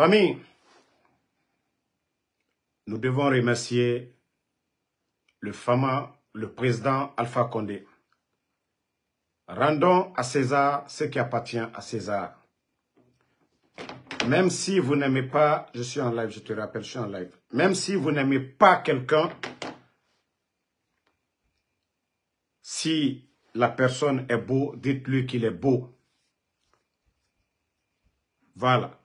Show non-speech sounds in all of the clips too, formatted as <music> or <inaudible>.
Famille, nous devons remercier le FAMA, le président Alpha Condé. Rendons à César ce qui appartient à César. Même si vous n'aimez pas, je suis en live, je te rappelle, je suis en live. Même si vous n'aimez pas quelqu'un, si la personne est beau, dites-lui qu'il est beau. Voilà.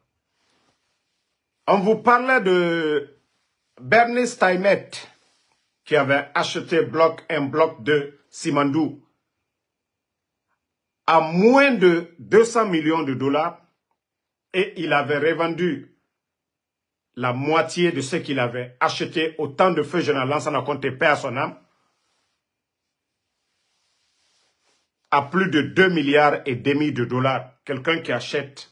On vous parlait de Bernie Steinmet qui avait acheté bloc bloc de Simandou, à moins de 200 millions de dollars et il avait revendu la moitié de ce qu'il avait acheté au temps de feu général sans compter paix à son à plus de 2 milliards et demi de dollars. Quelqu'un qui achète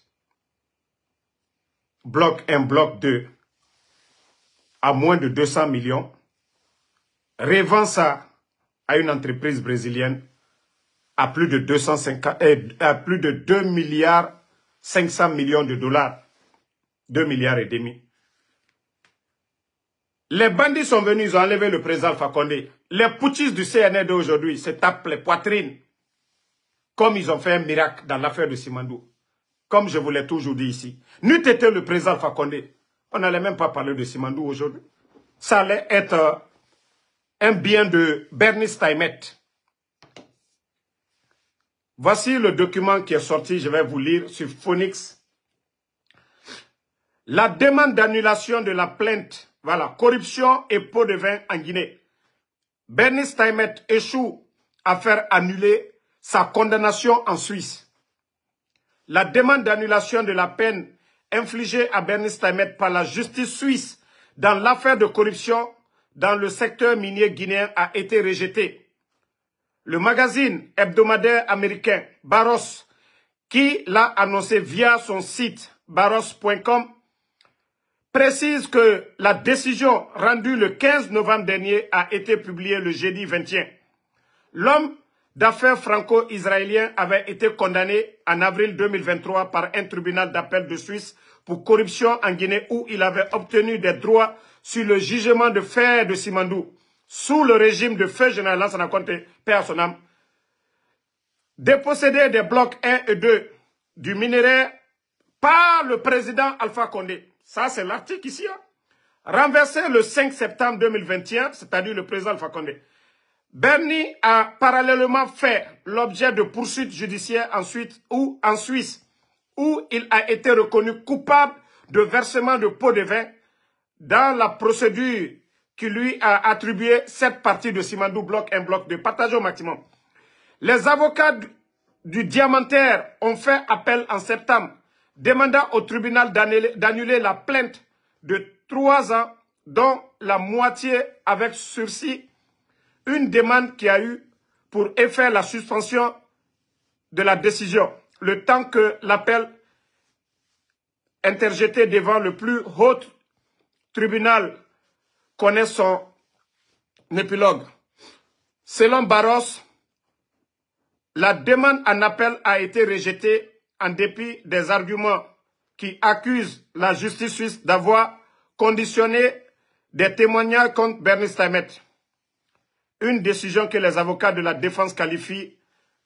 bloc 1, bloc 2 à moins de 200 millions, revend ça à une entreprise brésilienne à plus de 250, euh, à plus de 2 milliards 500 millions de dollars. 2 milliards et demi. Les bandits sont venus, ils ont enlevé le président Fakonde. Les putschistes du CNRD d'aujourd'hui se tapent les poitrines comme ils ont fait un miracle dans l'affaire de Simandou. Comme je vous l'ai toujours dit ici, n'eût été le président Fakonde, on n'allait même pas parler de Simandou aujourd'hui. Ça allait être euh, un bien de Bernice Steinmet. Voici le document qui est sorti, je vais vous lire sur Phoenix. La demande d'annulation de la plainte, voilà, corruption et pot de vin en Guinée. Bernice Steinmet échoue à faire annuler sa condamnation en Suisse la demande d'annulation de la peine infligée à Bernice Taimet par la justice suisse dans l'affaire de corruption dans le secteur minier guinéen a été rejetée. Le magazine hebdomadaire américain Barros, qui l'a annoncé via son site barros.com, précise que la décision rendue le 15 novembre dernier a été publiée le jeudi 21. L'homme d'affaires franco-israélien avait été condamné en avril 2023 par un tribunal d'appel de Suisse pour corruption en Guinée où il avait obtenu des droits sur le jugement de fer de Simandou sous le régime de feu général Lansana n'a Père Dépossédé des blocs 1 et 2 du minéraire par le président Alpha Condé. Ça, c'est l'article ici. Hein. Renversé le 5 septembre 2021, c'est-à-dire le président Alpha Condé. Bernie a parallèlement fait l'objet de poursuites judiciaires en Suisse, où il a été reconnu coupable de versement de pots de vin dans la procédure qui lui a attribué cette partie de Simandou bloc, un bloc de partage au maximum. Les avocats du diamantaire ont fait appel en septembre, demandant au tribunal d'annuler la plainte de trois ans, dont la moitié avec sursis une demande qui a eu pour effet la suspension de la décision, le temps que l'appel interjeté devant le plus haut tribunal connaît son épilogue. Selon Barros, la demande en appel a été rejetée en dépit des arguments qui accusent la justice suisse d'avoir conditionné des témoignages contre Bernice Stamet. Une décision que les avocats de la défense qualifient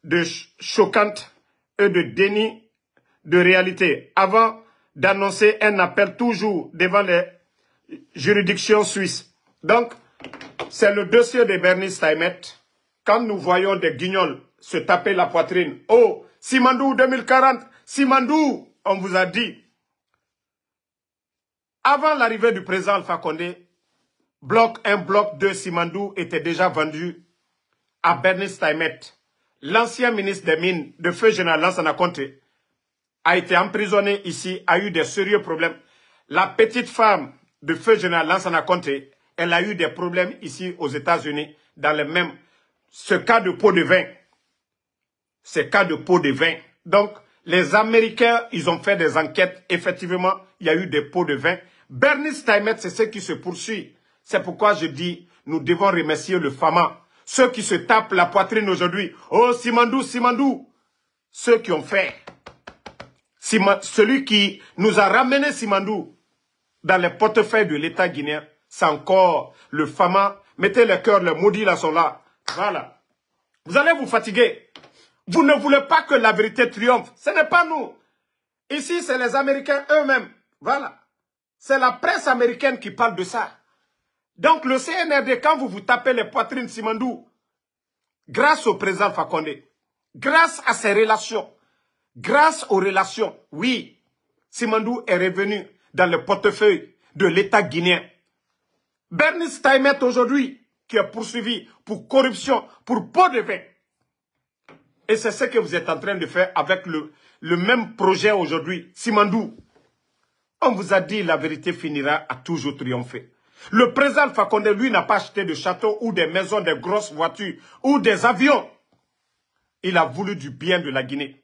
de choquante et de déni de réalité avant d'annoncer un appel toujours devant les juridictions suisses. Donc, c'est le dossier de Bernie Steinmetz. Quand nous voyons des guignols se taper la poitrine, oh, Simandou 2040, Simandou, on vous a dit. Avant l'arrivée du président Alpha Condé, bloc 1, bloc 2 Simandou était déjà vendu à Bernice Steinmet. L'ancien ministre des Mines de feu général Lansana Conte a été emprisonné ici, a eu des sérieux problèmes. La petite femme de feu général Lansana Conte, elle a eu des problèmes ici aux États-Unis dans le même ce cas de pot de vin. Ce cas de pot de vin. Donc, les Américains, ils ont fait des enquêtes. Effectivement, il y a eu des pots de vin. Bernice Steinmetz, c'est ce qui se poursuit. C'est pourquoi je dis, nous devons remercier le FAMA. Ceux qui se tapent la poitrine aujourd'hui. Oh, Simandou, Simandou. Ceux qui ont fait. celui qui nous a ramené Simandou dans les portefeuilles de l'État guinéen, c'est encore le FAMA. Mettez le cœur, le maudit là sont là. Voilà. Vous allez vous fatiguer. Vous ne voulez pas que la vérité triomphe. Ce n'est pas nous. Ici, c'est les Américains eux-mêmes. Voilà. C'est la presse américaine qui parle de ça. Donc le CNRD, quand vous vous tapez les poitrines Simandou, grâce au président Fakonde, grâce à ses relations, grâce aux relations, oui, Simandou est revenu dans le portefeuille de l'État guinéen. Bernice Taimet, aujourd'hui, qui est poursuivi pour corruption, pour pot de vin. Et c'est ce que vous êtes en train de faire avec le, le même projet aujourd'hui. Simandou, on vous a dit la vérité finira à toujours triompher. Le président Fakonde, lui, n'a pas acheté de château ou des maisons, des grosses voitures ou des avions. Il a voulu du bien de la Guinée.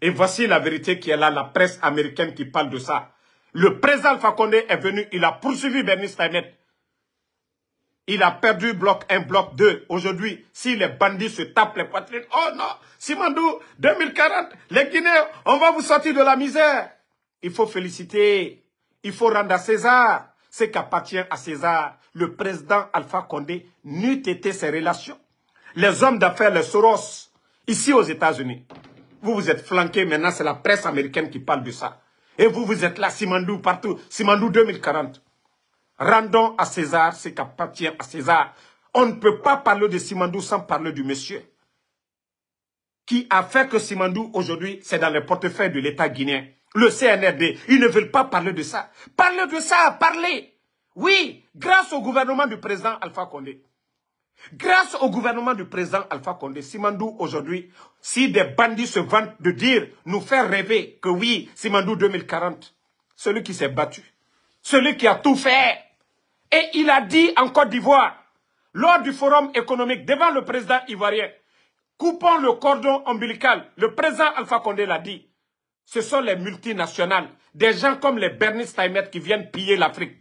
Et voici la vérité qui est là, la presse américaine qui parle de ça. Le président Fakonde est venu, il a poursuivi Bernie Steinmetz. Il a perdu bloc 1, bloc 2. Aujourd'hui, si les bandits se tapent les poitrines, oh non, Simandou, 2040, les Guinéens, on va vous sortir de la misère. Il faut féliciter, il faut rendre à César ce qu'appartient à César, le président Alpha Condé n'eût été ses relations. Les hommes d'affaires, les Soros, ici aux États-Unis, vous vous êtes flanqués, maintenant c'est la presse américaine qui parle de ça. Et vous, vous êtes là, Simandou, partout, Simandou 2040. Rendons à César ce qu'appartient à César. On ne peut pas parler de Simandou sans parler du monsieur qui a fait que Simandou, aujourd'hui, c'est dans le portefeuille de l'État guinéen le CNRD. Ils ne veulent pas parler de ça. Parler de ça, parler. Oui, grâce au gouvernement du président Alpha Condé. Grâce au gouvernement du président Alpha Condé, Simandou aujourd'hui, si des bandits se vantent de dire, nous faire rêver que oui, Simandou 2040, celui qui s'est battu, celui qui a tout fait, et il a dit en Côte d'Ivoire, lors du forum économique devant le président ivoirien, coupons le cordon ombilical, le président Alpha Condé l'a dit, ce sont les multinationales, des gens comme les Bernie Steinmetz qui viennent piller l'Afrique.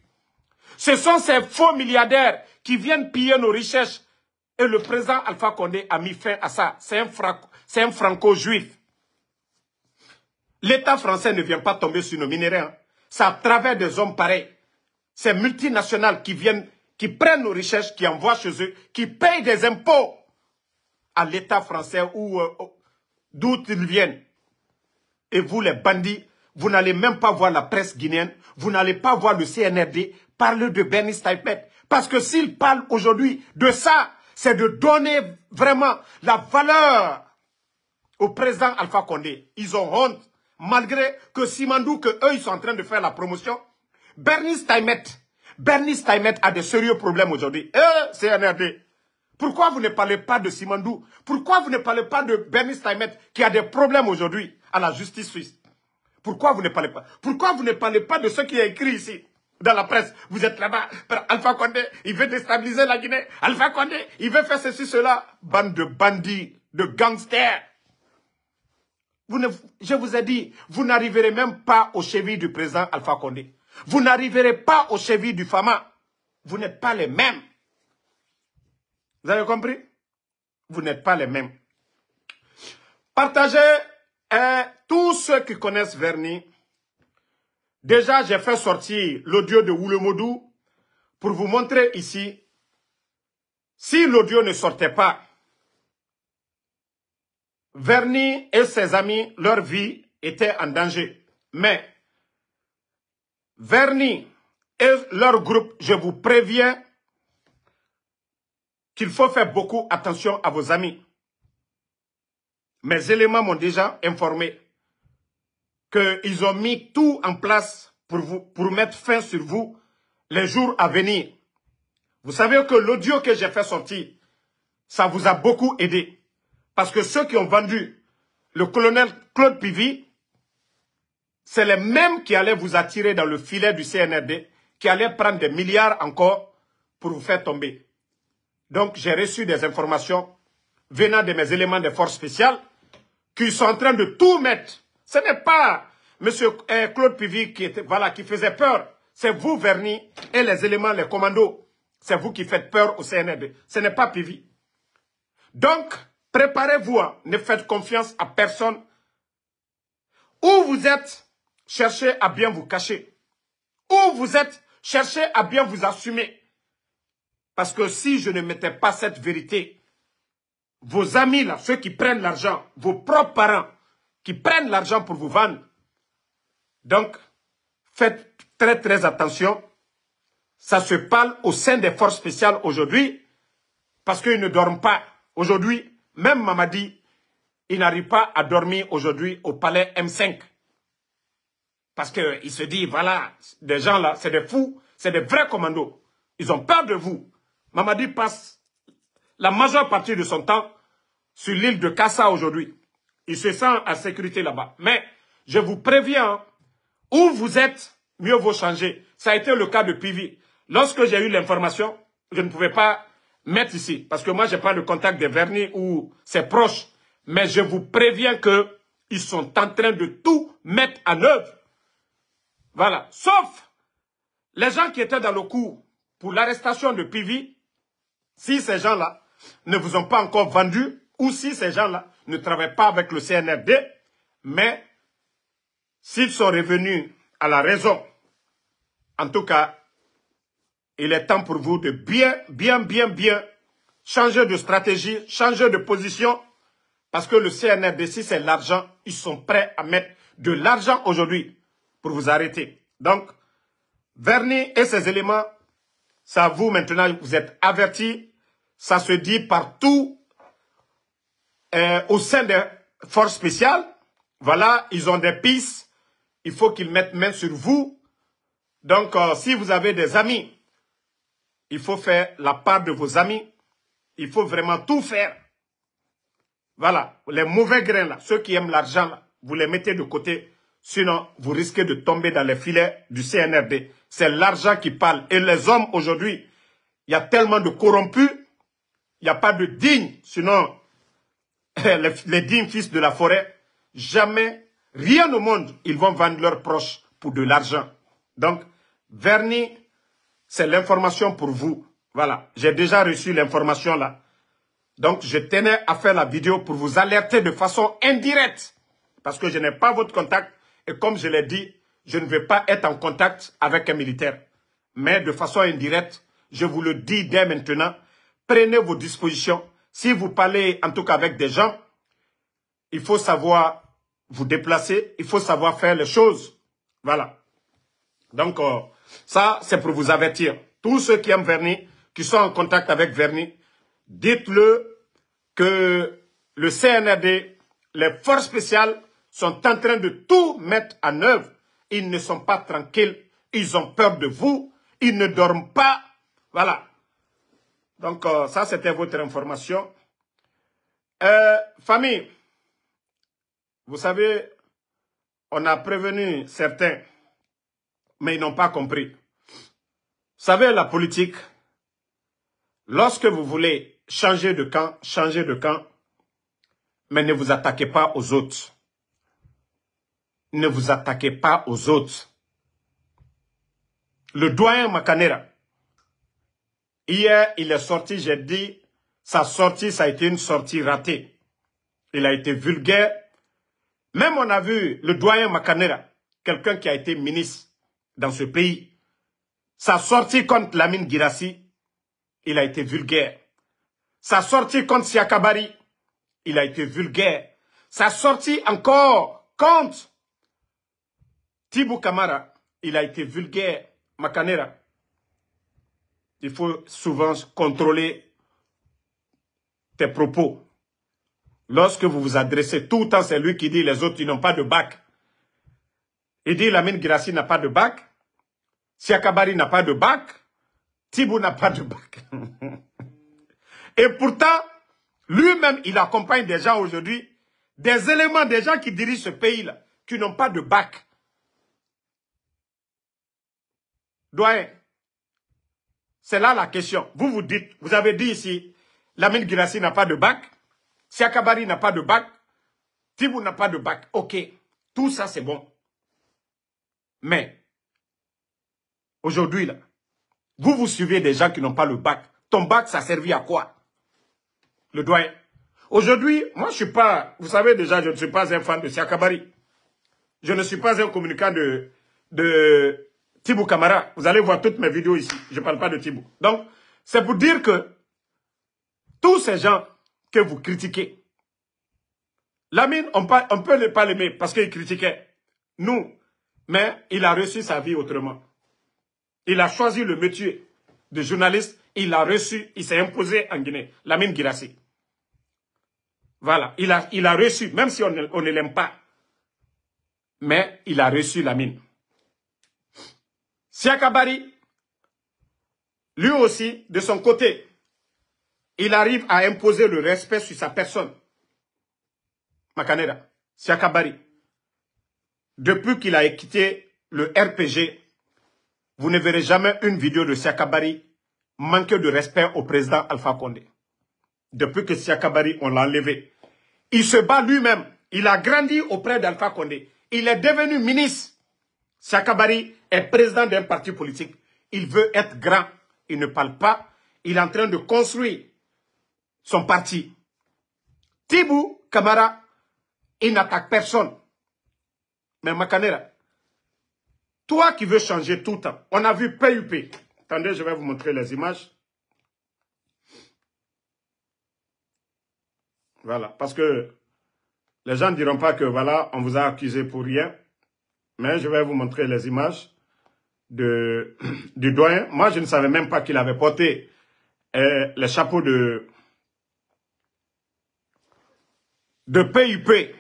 Ce sont ces faux milliardaires qui viennent piller nos richesses. Et le président Alpha Condé a mis fin à ça. C'est un, franco-juif. L'État français ne vient pas tomber sur nos minéraux. Hein. C'est à travers des hommes pareils. Ces multinationales qui viennent, qui prennent nos richesses, qui envoient chez eux, qui payent des impôts à l'État français ou euh, d'où ils viennent. Et vous, les bandits, vous n'allez même pas voir la presse guinéenne, vous n'allez pas voir le CNRD parler de Bernie Steinmetz. Parce que s'il parle aujourd'hui de ça, c'est de donner vraiment la valeur au président Alpha Condé. Ils ont honte, malgré que Simandou, que eux, ils sont en train de faire la promotion. Bernice Taïmet, Bernice Taïmet a des sérieux problèmes aujourd'hui. Eux, CNRD, pourquoi vous ne parlez pas de Simandou Pourquoi vous ne parlez pas de Bernie Steinmetz qui a des problèmes aujourd'hui à la justice suisse Pourquoi vous ne parlez pas Pourquoi vous ne parlez pas de ce qui est écrit ici dans la presse Vous êtes là-bas, Alpha Condé, il veut déstabiliser la Guinée. Alpha Condé, il veut faire ceci, cela. Bande de bandits, de gangsters. ne, je vous ai dit, vous n'arriverez même pas au chevet du président Alpha Condé. Vous n'arriverez pas au chevet du Fama. Vous n'êtes pas les mêmes. Vous avez compris Vous n'êtes pas les mêmes. Partagez hein, tous ceux qui connaissent Verny. Déjà, j'ai fait sortir l'audio de Wulemodou pour vous montrer ici. Si l'audio ne sortait pas, Verny et ses amis, leur vie était en danger. Mais Verny et leur groupe, je vous préviens, qu'il faut faire beaucoup attention à vos amis. Mes éléments m'ont déjà informé qu'ils ont mis tout en place pour, vous, pour mettre fin sur vous les jours à venir. Vous savez que l'audio que j'ai fait sortir, ça vous a beaucoup aidé. Parce que ceux qui ont vendu le colonel Claude Pivy, c'est les mêmes qui allaient vous attirer dans le filet du CNRD, qui allaient prendre des milliards encore pour vous faire tomber. Donc j'ai reçu des informations venant de mes éléments de force spéciales qui sont en train de tout mettre. Ce n'est pas M. Euh, Claude Pivy qui, voilà, qui faisait peur. C'est vous, Verni, et les éléments, les commandos. C'est vous qui faites peur au CNRD. Ce n'est pas Pivi. Donc, préparez-vous. Hein. Ne faites confiance à personne. Où vous êtes, cherchez à bien vous cacher. Où vous êtes, cherchez à bien vous assumer. Parce que si je ne mettais pas cette vérité, vos amis là, ceux qui prennent l'argent, vos propres parents qui prennent l'argent pour vous vendre, donc faites très très attention. Ça se parle au sein des forces spéciales aujourd'hui parce qu'ils ne dorment pas. Aujourd'hui, même Mamadi, il n'arrive pas à dormir aujourd'hui au palais M5. Parce qu'il se dit, voilà, des gens là, c'est des fous, c'est des vrais commandos. Ils ont peur de vous. Mamadi passe la majeure partie de son temps sur l'île de Kassa aujourd'hui. Il se sent en sécurité là-bas. Mais je vous préviens, où vous êtes, mieux vaut changer. Ça a été le cas de Pivi. Lorsque j'ai eu l'information, je ne pouvais pas mettre ici. Parce que moi, je n'ai pas le contact des Vernis ou ses proches. Mais je vous préviens qu'ils sont en train de tout mettre en œuvre. Voilà. Sauf les gens qui étaient dans le coup pour l'arrestation de Pivi si ces gens-là ne vous ont pas encore vendu ou si ces gens-là ne travaillent pas avec le CNRD, mais s'ils sont revenus à la raison, en tout cas, il est temps pour vous de bien, bien, bien, bien changer de stratégie, changer de position, parce que le CNRD, si c'est l'argent, ils sont prêts à mettre de l'argent aujourd'hui pour vous arrêter. Donc, vernis et ses éléments, à vous maintenant, vous êtes avertis ça se dit partout euh, au sein des forces spéciales. Voilà, ils ont des pistes. Il faut qu'ils mettent main sur vous. Donc, euh, si vous avez des amis, il faut faire la part de vos amis. Il faut vraiment tout faire. Voilà, les mauvais grains ceux qui aiment l'argent vous les mettez de côté. Sinon, vous risquez de tomber dans les filets du CNRD. C'est l'argent qui parle. Et les hommes aujourd'hui, il y a tellement de corrompus il n'y a pas de digne, sinon <laughs> les, dignes fils de la forêt, jamais, rien au monde, ils vont vendre leurs proches pour de l'argent. Donc, vernis, c'est l'information pour vous. Voilà, j'ai déjà reçu l'information là. Donc, je tenais à faire la vidéo pour vous alerter de façon indirecte. Parce que je n'ai pas votre contact. Et comme je l'ai dit, je ne vais pas être en contact avec un militaire. Mais de façon indirecte, je vous le dis dès maintenant, Prenez vos dispositions. Si vous parlez en tout cas avec des gens, il faut savoir vous déplacer, il faut savoir faire les choses. Voilà. Donc, euh, ça, c'est pour vous avertir. Tous ceux qui aiment Verny, qui sont en contact avec Verni, dites-le que le CNRD, les forces spéciales, sont en train de tout mettre en œuvre. Ils ne sont pas tranquilles. Ils ont peur de vous. Ils ne dorment pas. Voilà. Donc, euh, ça, c'était votre information. Euh, famille, vous savez, on a prévenu certains, mais ils n'ont pas compris. Vous savez, la politique, lorsque vous voulez changer de camp, changer de camp, mais ne vous attaquez pas aux autres. Ne vous attaquez pas aux autres. Le doyen Macanera, Hier, il est sorti, j'ai dit, sa sortie, ça a été une sortie ratée. Il a été vulgaire. Même on a vu le doyen Makanera, quelqu'un qui a été ministre dans ce pays. Sa sortie contre Lamine Girassi, il a été vulgaire. Sa sortie contre Siakabari, il a été vulgaire. Sa sortie encore contre Thibaut Kamara, il a été vulgaire. Makanera, il faut souvent contrôler tes propos. Lorsque vous vous adressez, tout le temps, c'est lui qui dit les autres, ils n'ont pas de bac. Il dit Lamine Girassi n'a pas de bac. Siakabari n'a pas de bac. Thibault n'a pas de bac. <laughs> Et pourtant, lui-même, il accompagne des gens aujourd'hui, des éléments, des gens qui dirigent ce pays-là, qui n'ont pas de bac. Doyen, c'est là la question. Vous vous dites, vous avez dit ici, Lamine Girassi n'a pas de bac, Siakabari n'a pas de bac, Tibou n'a pas de bac. Ok, tout ça c'est bon. Mais, aujourd'hui là, vous vous suivez des gens qui n'ont pas le bac. Ton bac, ça servi à quoi Le doyen. Aujourd'hui, moi je suis pas, vous savez déjà, je ne suis pas un fan de Siakabari. Je ne suis pas un communicant de, de Tibou Camara. Vous allez voir toutes mes vidéos ici. Je ne parle pas de Thibou. Donc, c'est pour dire que tous ces gens que vous critiquez, Lamine, on, ne peut pas l'aimer parce qu'il critiquait nous. Mais il a reçu sa vie autrement. Il a choisi le métier de journaliste. Il a reçu, il s'est imposé en Guinée. Lamine Girassi. Voilà, il a, il a reçu, même si on ne, on ne l'aime pas. Mais il a reçu Lamine. Siakabari, lui aussi, de son côté, il arrive à imposer le respect sur sa personne. Makanera, Siakabari, depuis qu'il a quitté le RPG, vous ne verrez jamais une vidéo de Siakabari manquer de respect au président Alpha Condé. Depuis que Siakabari, on l'a enlevé. Il se bat lui-même. Il a grandi auprès d'Alpha Condé. Il est devenu ministre. Sakabari est président d'un parti politique. Il veut être grand. Il ne parle pas. Il est en train de construire son parti. Thibou Kamara, il n'attaque personne. Mais Makanera, toi qui veux changer tout le temps, on a vu PUP. Attendez, je vais vous montrer les images. Voilà, parce que les gens ne diront pas que voilà, on vous a accusé pour rien. Mais je vais vous montrer les images de, <clears throat> du doyen. Moi, je ne savais même pas qu'il avait porté euh, les chapeaux de, de PIP.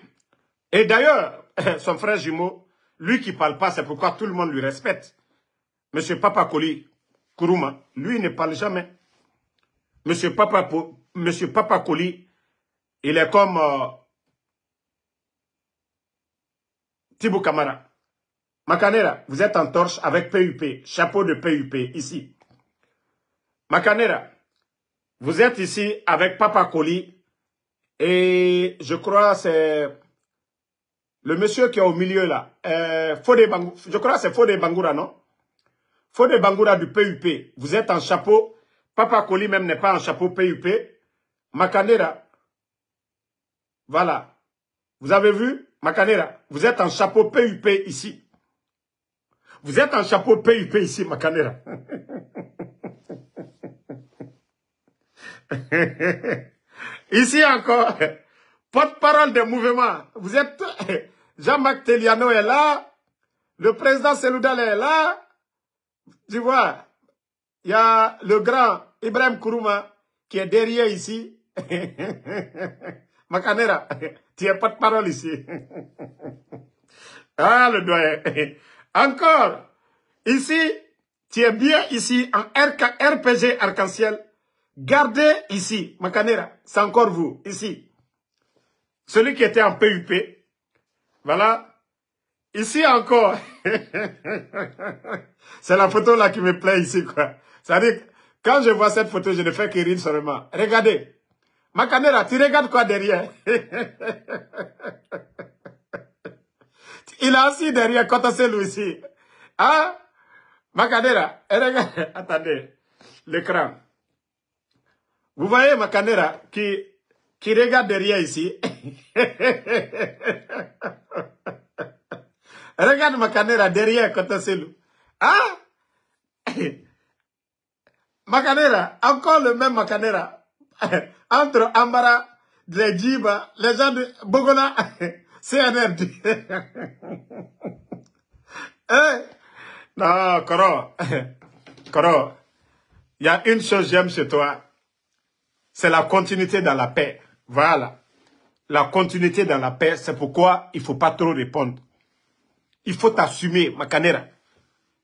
Et d'ailleurs, <clears throat> son frère jumeau, lui qui parle pas, c'est pourquoi tout le monde lui respecte. Monsieur Papa Kuruma, lui il ne parle jamais. Monsieur Papa, Monsieur il est comme euh, Thibaut Kamara. Macanera, vous êtes en torche avec PUP, chapeau de PUP, ici. Macanera, vous êtes ici avec Papa Coli et je crois c'est le monsieur qui est au milieu là. Euh, je crois c'est Fode Bangura, non Fode Bangura du PUP, vous êtes en chapeau. Papa Coli même n'est pas en chapeau PUP. Macanera, voilà. Vous avez vu Macanera, vous êtes en chapeau PUP ici. Vous êtes en chapeau P.I.P. ici, ma Macanera. <laughs> ici encore, porte-parole des mouvements. Vous êtes... Jean-Marc Teliano est là. Le président Seloudal est là. Tu vois, il y a le grand Ibrahim Kourouma qui est derrière ici. <laughs> Macanera, tu es porte-parole ici. <laughs> ah, le doyen. Encore, ici, tu es bien ici, en RPG arc-en-ciel. Gardez ici, ma Makanera, c'est encore vous, ici. Celui qui était en PUP, voilà. Ici encore, <laughs> c'est la photo là qui me plaît ici, quoi. C'est-à-dire, quand je vois cette photo, je ne fais que rire seulement. Regardez, ma caméra, tu regardes quoi derrière <laughs> Il a assis derrière lui ici. Hein? Makanera, regarde, <laughs> attendez, l'écran. Vous voyez Makanera qui, qui regarde derrière ici. <laughs> regarde Makanera derrière Selu. Ah, hein? <coughs> Makanera, encore le même Makanera. <laughs> Entre Amara, les Djiba, les gens de Bogola. CNRD. <laughs> eh? Non, Coro. <laughs> Coro. Il y a une chose que j'aime chez toi. C'est la continuité dans la paix. Voilà. La continuité dans la paix, c'est pourquoi il ne faut pas trop répondre. Il faut t'assumer, Macanera.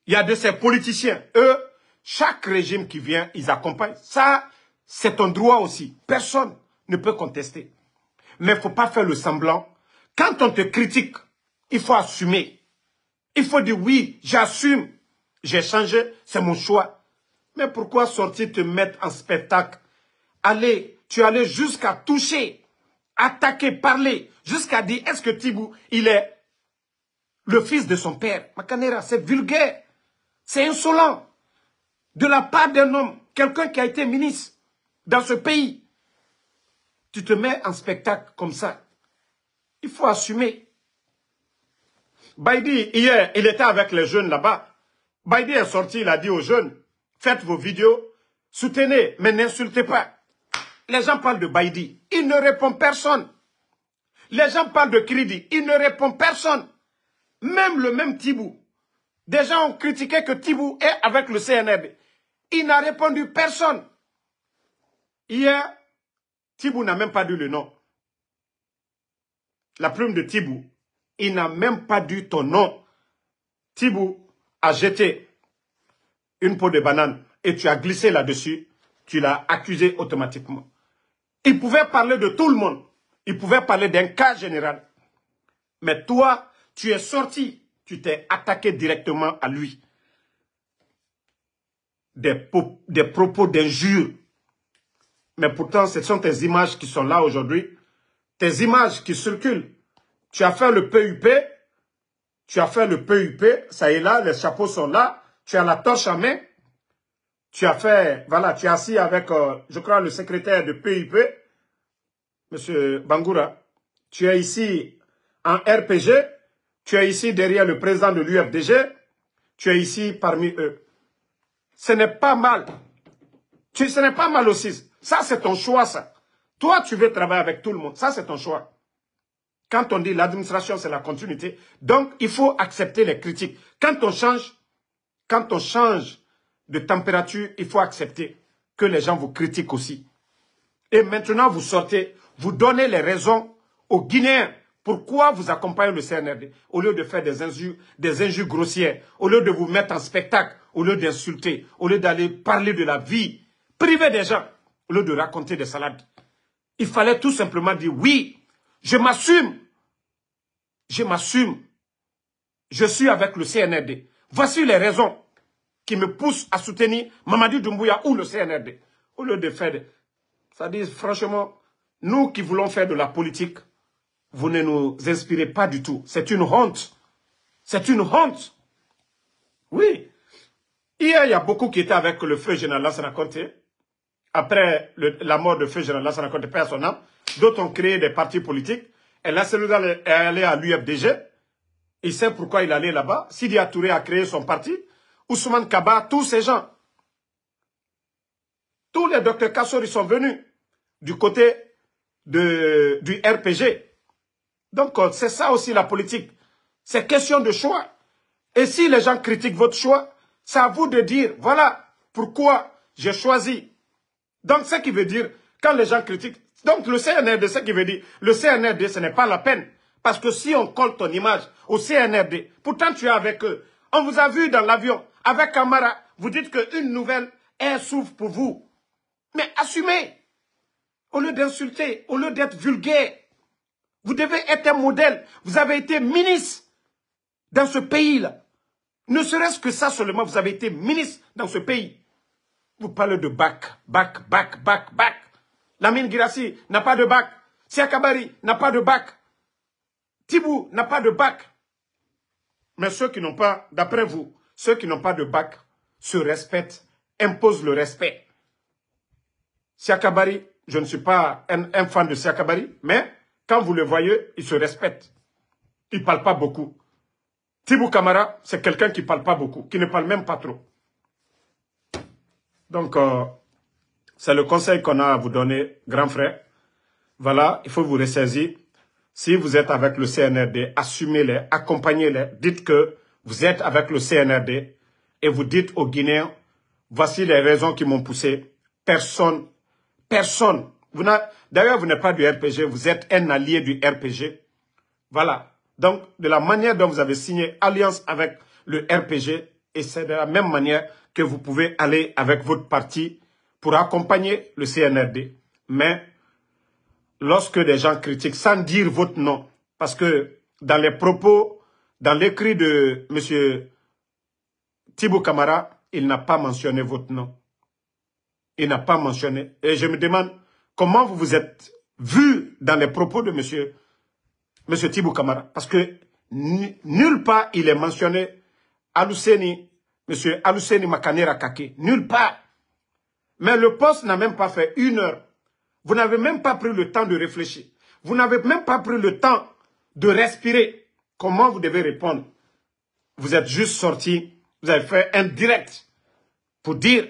Il y a de ces politiciens, eux, chaque régime qui vient, ils accompagnent. Ça, c'est ton droit aussi. Personne ne peut contester. Mais il ne faut pas faire le semblant quand on te critique, il faut assumer. Il faut dire oui, j'assume. J'ai changé, c'est mon choix. Mais pourquoi sortir te mettre en spectacle Allez, tu allais jusqu'à toucher, attaquer, parler, jusqu'à dire est-ce que Thibaut, il est le fils de son père Macanera, c'est vulgaire, c'est insolent. De la part d'un homme, quelqu'un qui a été ministre dans ce pays, tu te mets en spectacle comme ça. Il faut assumer. Baidi, hier, il était avec les jeunes là-bas. Baidi est sorti, il a dit aux jeunes, faites vos vidéos, soutenez, mais n'insultez pas. Les gens parlent de Baidi, il ne répond personne. Les gens parlent de Kridi, il ne répond personne. Même le même Tibou. Des gens ont critiqué que Tibou est avec le CNRB. Il n'a répondu personne. Hier, Tibou n'a même pas dit le nom la plume de Tibou, il n'a même pas dit ton nom. Tibou a jeté une peau de banane et tu as glissé là-dessus, tu l'as accusé automatiquement. Il pouvait parler de tout le monde. Il pouvait parler d'un cas général. Mais toi, tu es sorti, tu t'es attaqué directement à lui. Des, propos d'injure... Mais pourtant, ce sont tes images qui sont là aujourd'hui images qui circulent. Tu as fait le PUP, tu as fait le PUP, ça y est là, les chapeaux sont là, tu as la torche à main, tu as fait, voilà, tu es assis avec, euh, je crois, le secrétaire de PUP, Monsieur Bangoura. Tu es ici en RPG, tu es ici derrière le président de l'UFDG, tu es ici parmi eux. Ce n'est pas mal. Tu, ce n'est pas mal aussi. Ça, c'est ton choix, ça. Toi, tu veux travailler avec tout le monde. Ça, c'est ton choix. Quand on dit l'administration, c'est la continuité. Donc, il faut accepter les critiques. Quand on change, quand on change de température, il faut accepter que les gens vous critiquent aussi. Et maintenant, vous sortez, vous donnez les raisons aux Guinéens. Pourquoi vous accompagnez le CNRD au lieu de faire des des injures grossières, au lieu de vous mettre en spectacle, au lieu d'insulter, au lieu d'aller parler de la vie privée des gens, au lieu de raconter des salades il fallait tout simplement dire oui, je m'assume. Je m'assume. Je suis avec le CNRD. Voici les raisons qui me poussent à soutenir Mamadi Doumbouya ou le CNRD. ou le de faire... Ça dit, franchement, nous qui voulons faire de la politique, vous ne nous inspirez pas du tout. C'est une honte. C'est une honte. Oui. Hier, il y a beaucoup qui étaient avec le feu général Lassana Conté. Hein après la mort de feu général Lassana de paix à son âme, d'autres ont créé des partis politiques. Et là, qui est allé à l'UFDG. Il sait pourquoi il allait là-bas. Sidi Atouré a créé son parti. Ousmane Kaba, tous ces gens. Tous les docteurs Kassori sont venus du côté du RPG. Donc, euh, c'est ça aussi la politique. C'est question de choix. Et si les gens critiquent votre choix, c'est à vous de dire, voilà pourquoi j'ai choisi donc, ce qui veut dire, quand les gens critiquent, donc le CNRD, ce qui veut dire, le CNRD, ce n'est pas la peine. Parce que si on colle ton image au CNRD, pourtant tu es avec eux. On vous a vu dans l'avion, avec Camara, vous dites qu'une nouvelle ère s'ouvre pour vous. Mais assumez Au lieu d'insulter, au lieu d'être vulgaire, vous devez être un modèle. Vous avez été ministre dans ce pays-là. Ne serait-ce que ça seulement, vous avez été ministre dans ce pays. Vous parlez de bac, bac, bac, bac, bac. Lamine Girassi n'a pas de bac. Siakabari n'a pas de bac. Tibou n'a pas de bac. Mais ceux qui n'ont pas, d'après vous, ceux qui n'ont pas de bac se respectent, imposent le respect. Siakabari, je ne suis pas un, fan de Siakabari, mais quand vous le voyez, il se respecte. Il ne parle pas beaucoup. Thibou Kamara, c'est quelqu'un qui ne parle pas beaucoup, qui ne parle même pas trop. Donc, euh, c'est le conseil qu'on a à vous donner, grand frère. Voilà, il faut vous ressaisir. Si vous êtes avec le CNRD, assumez-les, accompagnez-les. Dites que vous êtes avec le CNRD et vous dites aux Guinéens, voici les raisons qui m'ont poussé. Personne, personne. D'ailleurs, vous n'êtes pas du RPG, vous êtes un allié du RPG. Voilà. Donc, de la manière dont vous avez signé alliance avec le RPG, et c'est de la même manière que vous pouvez aller avec votre parti pour accompagner le CNRD. Mais lorsque des gens critiquent sans dire votre nom, parce que dans les propos, dans l'écrit de M. Thibaut Camara, il n'a pas mentionné votre nom. Il n'a pas mentionné. Et je me demande comment vous vous êtes vu dans les propos de M. Monsieur, monsieur Thibaut Camara. Parce que nulle part il est mentionné l'Ousseni. Monsieur Alouseni Makanera Kake. Nulle part. Mais le poste n'a même pas fait une heure. Vous n'avez même pas pris le temps de réfléchir. Vous n'avez même pas pris le temps de respirer. Comment vous devez répondre Vous êtes juste sorti, vous avez fait un direct pour dire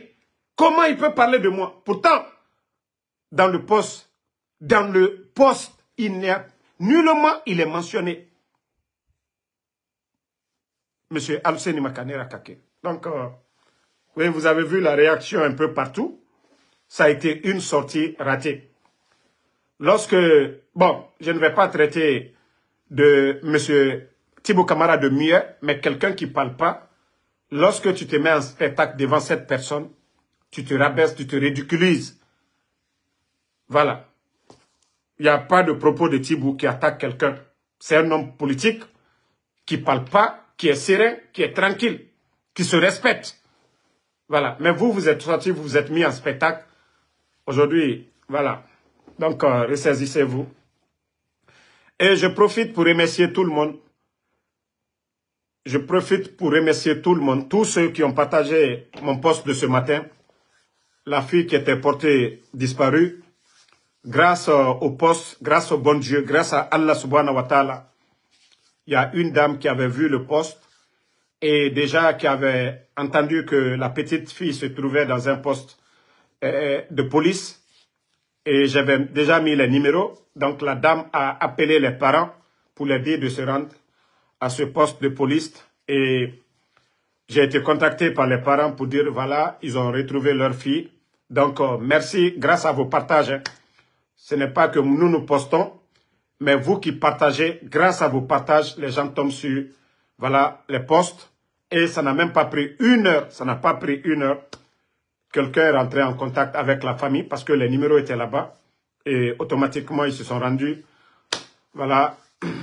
comment il peut parler de moi. Pourtant, dans le poste, dans le poste, il a nullement il est mentionné. Monsieur Alceni Makanera Kake. Donc, euh, oui, vous avez vu la réaction un peu partout. Ça a été une sortie ratée. Lorsque, bon, je ne vais pas traiter de M. Thibaut Camara de mieux, mais quelqu'un qui ne parle pas, lorsque tu te mets en spectacle devant cette personne, tu te rabaisses, tu te ridiculises. Voilà. Il n'y a pas de propos de Thibaut qui attaque quelqu'un. C'est un homme politique qui ne parle pas, qui est serein, qui est tranquille qui se respectent. Voilà. Mais vous, vous êtes sorti, vous vous êtes mis en spectacle. Aujourd'hui, voilà. Donc, euh, ressaisissez-vous. Et je profite pour remercier tout le monde. Je profite pour remercier tout le monde, tous ceux qui ont partagé mon poste de ce matin. La fille qui était portée disparue, grâce euh, au poste, grâce au bon Dieu, grâce à Allah subhanahu wa ta'ala, il y a une dame qui avait vu le poste et déjà qui avait entendu que la petite fille se trouvait dans un poste euh, euh, de police et j'avais déjà mis les numéros. Donc la dame a appelé les parents pour leur dire de se rendre à ce poste de police et j'ai été contacté par les parents pour dire voilà, ils ont retrouvé leur fille. Donc euh, merci, grâce à vos partages. Hein. Ce n'est pas que nous nous postons, mais vous qui partagez, grâce à vos partages, les gens tombent sur voilà, les postes et ça n'a même pas pris une heure, ça n'a pas pris une heure. Quelqu'un est rentré en contact avec la famille parce que les numéros étaient là-bas. Et automatiquement, ils se sont rendus <clears throat>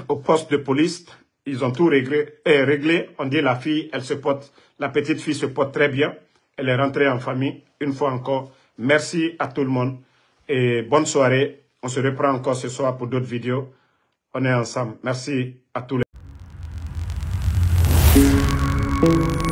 au poste de police. Ils ont tout réglé, eh, réglé. On dit la fille, elle se porte, la petite fille se porte très bien. Elle est rentrée en famille. Une fois encore, merci à tout le monde. Et bonne soirée. On se reprend encore ce soir pour d'autres vidéos. On est ensemble. Merci à tous les Thank you.